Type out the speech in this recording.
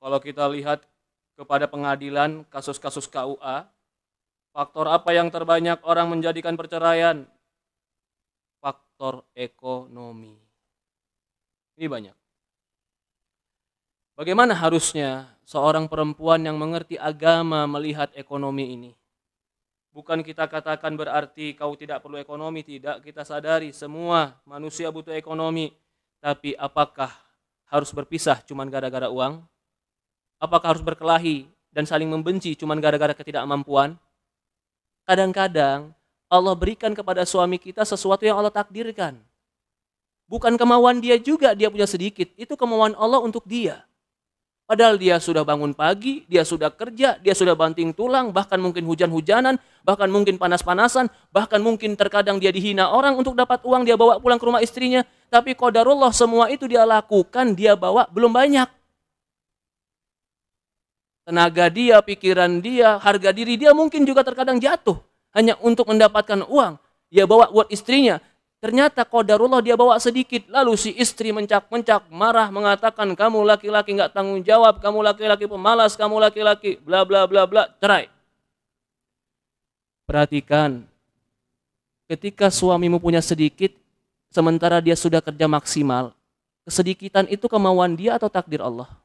Kalau kita lihat kepada pengadilan kasus-kasus KUA, faktor apa yang terbanyak orang menjadikan perceraian? Faktor ekonomi. Ini banyak. Bagaimana harusnya seorang perempuan yang mengerti agama melihat ekonomi ini? Bukan kita katakan berarti kau tidak perlu ekonomi, tidak. Kita sadari semua manusia butuh ekonomi. Tapi apakah harus berpisah cuman gara-gara uang? Apakah harus berkelahi dan saling membenci cuman gara-gara ketidakmampuan? Kadang-kadang Allah berikan kepada suami kita sesuatu yang Allah takdirkan. Bukan kemauan dia juga, dia punya sedikit. Itu kemauan Allah untuk dia. Padahal dia sudah bangun pagi, dia sudah kerja, dia sudah banting tulang, bahkan mungkin hujan-hujanan, bahkan mungkin panas-panasan, bahkan mungkin terkadang dia dihina orang untuk dapat uang, dia bawa pulang ke rumah istrinya. Tapi kodarullah semua itu dia lakukan, dia bawa belum banyak tenaga dia, pikiran dia, harga diri dia mungkin juga terkadang jatuh hanya untuk mendapatkan uang. Dia bawa buat istrinya, ternyata kodarullah dia bawa sedikit. Lalu si istri mencak-mencak, marah mengatakan kamu laki-laki nggak tanggung jawab, kamu laki-laki pemalas, kamu laki-laki bla bla bla bla, cerai. Perhatikan, ketika suamimu punya sedikit, sementara dia sudah kerja maksimal, kesedikitan itu kemauan dia atau takdir Allah?